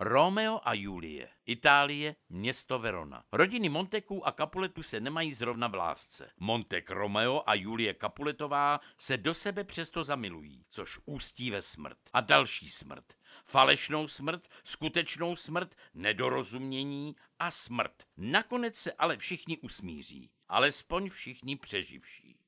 Romeo a Julie, Itálie, město Verona. Rodiny Monteků a Capuletu se nemají zrovna v lásce. Montek Romeo a Julie Capuletová se do sebe přesto zamilují, což ústí ve smrt. A další smrt. Falešnou smrt, skutečnou smrt, nedorozumění a smrt. Nakonec se ale všichni usmíří, alespoň všichni přeživší.